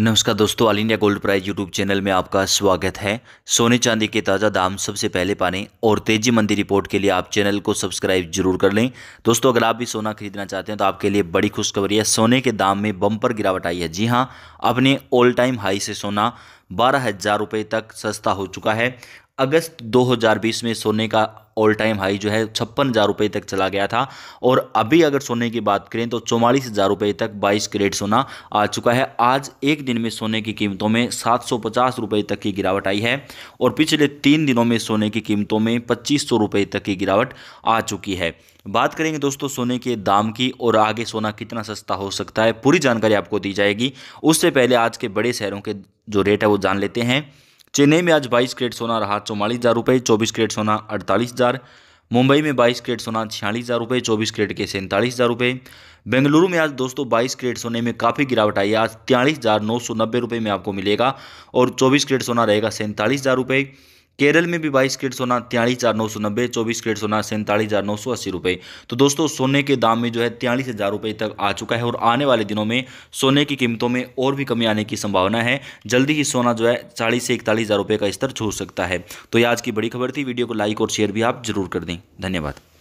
नमस्कार दोस्तों all India gold price YouTube channel में आपका स्वागत है सोने चांदी के ताज़ा दाम सबसे पहले पाने और तेजी मंदी रिपोर्ट के लिए आप चैनल को सब्सक्राइब जरूर कर लें दोस्तों अगर आप भी सोना खरीदना चाहते हैं तो आपके लिए बड़ी खुशखबरी है सोने के दाम में बम्पर गिरावट आई है जी हाँ अपने ऑल टाइम हाई से सोना बारह हज़ार तक सस्ता हो चुका है अगस्त 2020 में सोने का ऑल टाइम हाई जो है छप्पन हज़ार रुपये तक चला गया था और अभी अगर सोने की बात करें तो चौवालीस हज़ार रुपये तक बाईस करेट सोना आ चुका है आज एक दिन में सोने की कीमतों में सात सौ पचास रुपये तक की गिरावट आई है और पिछले तीन दिनों में सोने की कीमतों में पच्चीस सौ रुपये तक की गिरावट आ चुकी है बात करेंगे दोस्तों सोने के दाम की और आगे सोना कितना सस्ता हो सकता है पूरी जानकारी आपको दी जाएगी उससे पहले आज के बड़े शहरों के जो रेट है वो जान लेते हैं चेन्नई में आज बाईस कैरेट सोना रहा चौवालीस हज़ार रुपये चौबीस कैरेट सोना अड़तालीस हज़ार मुंबई में बाईस कैरेट सोना छियालीस हज़ार रुपये चौबीस कैरेट के सैंतालीस हज़ार रुपये बेंगलुरु में आज दोस्तों बाईस कैरेट सोने में काफ़ी गिरावट आई आज तियालीस हज़ार नौ सौ नब्बे रुपये में आपको मिलेगा और चौबीस कैरेट सोना रहेगा सैंतालीस हज़ार रुपये केरल में भी बाईस कैरेट सोना तियालीस हज़ार नौ सौ नब्बे चौबीस कैरेट सोना सैंतालीस हज़ार नौ सौ अस्सी रुपये तो दोस्तों सोने के दाम में जो है तियालीस हज़ार रुपये तक आ चुका है और आने वाले दिनों में सोने की कीमतों में और भी कमी आने की संभावना है जल्दी ही सोना जो है चालीस से इकतालीस हज़ार रुपये का स्तर छू सकता है तो ये आज की बड़ी खबर थी वीडियो को लाइक और शेयर भी आप जरूर कर दें धन्यवाद